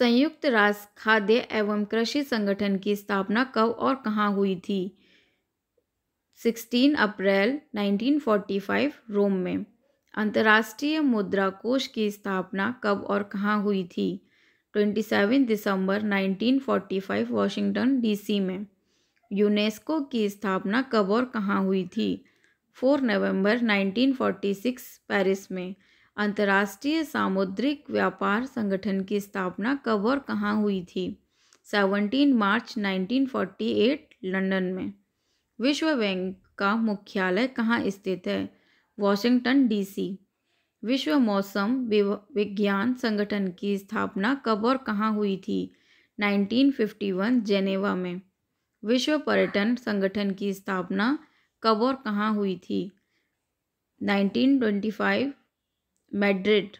संयुक्त राष्ट्र खाद्य एवं कृषि संगठन की स्थापना कब और कहाँ हुई थी 16 अप्रैल 1945 रोम में अंतर्राष्ट्रीय मुद्रा कोष की स्थापना कब और कहाँ हुई थी 27 दिसंबर 1945 वाशिंगटन डीसी में यूनेस्को की स्थापना कब और कहाँ हुई थी 4 नवंबर 1946 पेरिस में अंतर्राष्ट्रीय सामुद्रिक व्यापार संगठन की स्थापना कब और कहाँ हुई थी 17 मार्च 1948 लंदन में विश्व बैंक का मुख्यालय कहाँ स्थित है वॉशिंगटन डीसी विश्व मौसम विज्ञान संगठन की स्थापना कब और कहाँ हुई थी 1951 जेनेवा में विश्व पर्यटन संगठन की स्थापना कब और कहाँ हुई थी 1925 मैड्रिड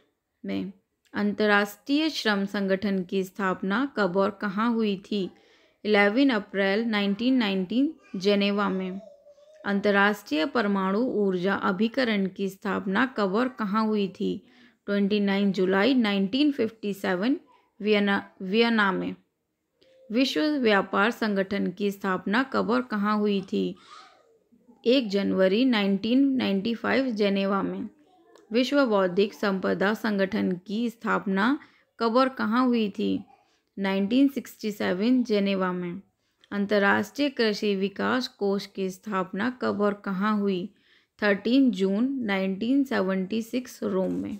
में अंतर्राष्ट्रीय श्रम संगठन की स्थापना कब और कहाँ हुई थी 11 अप्रैल 1919 जेनेवा में अंतर्राष्ट्रीय परमाणु ऊर्जा अभिकरण की स्थापना कब और कहाँ हुई थी 29 जुलाई 1957 वियना वियना में विश्व व्यापार संगठन की स्थापना कब और कहाँ हुई थी 1 जनवरी 1995 जेनेवा में विश्व बौद्धिक संपदा संगठन की स्थापना कब और कहाँ हुई थी 1967 जेनेवा में अंतर्राष्ट्रीय कृषि विकास कोष की स्थापना कब और कहाँ हुई 13 जून 1976 रोम में